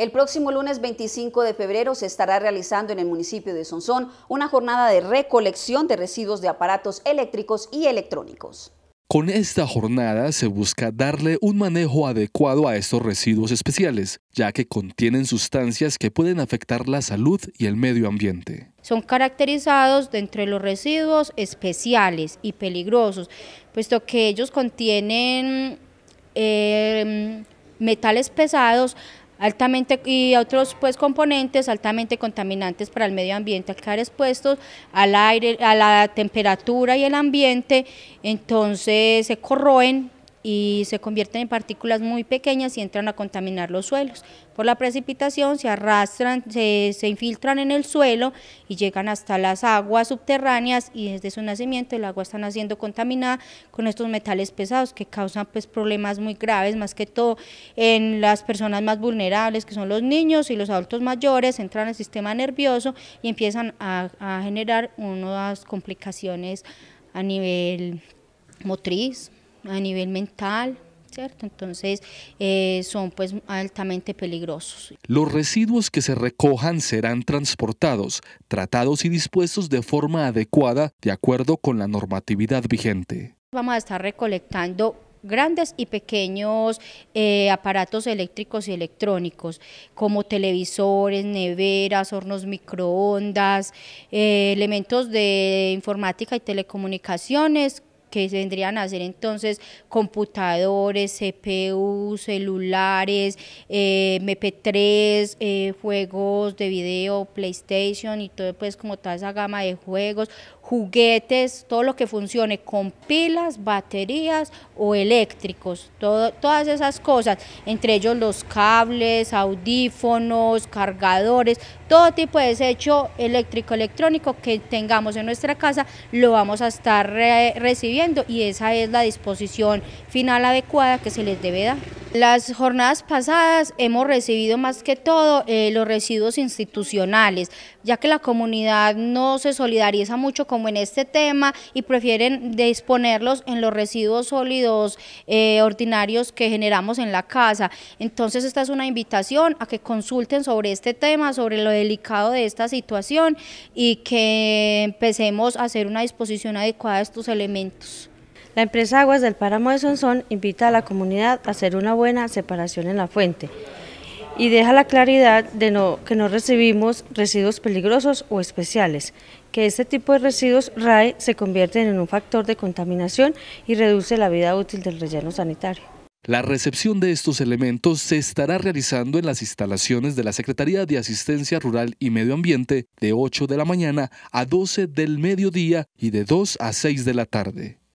El próximo lunes 25 de febrero se estará realizando en el municipio de Sonsón una jornada de recolección de residuos de aparatos eléctricos y electrónicos. Con esta jornada se busca darle un manejo adecuado a estos residuos especiales, ya que contienen sustancias que pueden afectar la salud y el medio ambiente. Son caracterizados de entre los residuos especiales y peligrosos, puesto que ellos contienen em, metales pesados altamente y otros pues componentes altamente contaminantes para el medio ambiente al caer expuestos al aire, a la temperatura y el ambiente, entonces se corroen y se convierten en partículas muy pequeñas y entran a contaminar los suelos. Por la precipitación se arrastran, se, infiltran en el suelo y llegan hasta las aguas subterráneas y desde su nacimiento el agua está naciendo contaminada con estos metales pesados que causan pues, problemas muy graves, más que todo en las personas más vulnerables que son los niños y los adultos mayores, entran al sistema nervioso y empiezan a, a generar unas complicaciones a nivel motriz, a nivel mental, ¿cierto? Entonces eh, son pues altamente peligrosos. Los residuos que se recojan serán transportados, tratados y dispuestos de forma adecuada de acuerdo con la normatividad vigente. Vamos a estar recolectando grandes y pequeños eh, aparatos eléctricos y electrónicos, como televisores, neveras, hornos microondas, eh, elementos de informática y telecomunicaciones, que vendrían a ser entonces computadores, CPU, celulares, eh, MP3, eh, juegos de video, PlayStation y todo pues como toda esa gama de juegos, juguetes, todo lo que funcione con pilas, baterías o eléctricos, todo, todas esas cosas, entre ellos los cables, audífonos, cargadores, todo tipo de desecho eléctrico, electrónico que tengamos en nuestra casa, lo vamos a estar recibiendo y esa es la disposición final adecuada que se les debe dar. Las jornadas pasadas hemos recibido más que todo eh, los residuos institucionales, ya que la comunidad no se solidariza mucho como en este tema y prefieren disponerlos en los residuos sólidos eh, ordinarios que generamos en la casa. Entonces esta es una invitación a que consulten sobre este tema, sobre lo delicado de esta situación y que empecemos a hacer una disposición adecuada de estos elementos. La empresa Aguas del Páramo de Sonsón invita a la comunidad a hacer una buena separación en la fuente y deja la claridad de no, que no recibimos residuos peligrosos o especiales, que este tipo de residuos RAE se convierten en un factor de contaminación y reduce la vida útil del relleno sanitario. La recepción de estos elementos se estará realizando en las instalaciones de la Secretaría de Asistencia Rural y Medio Ambiente de 8 de la mañana a 12 del mediodía y de 2 a 6 de la tarde.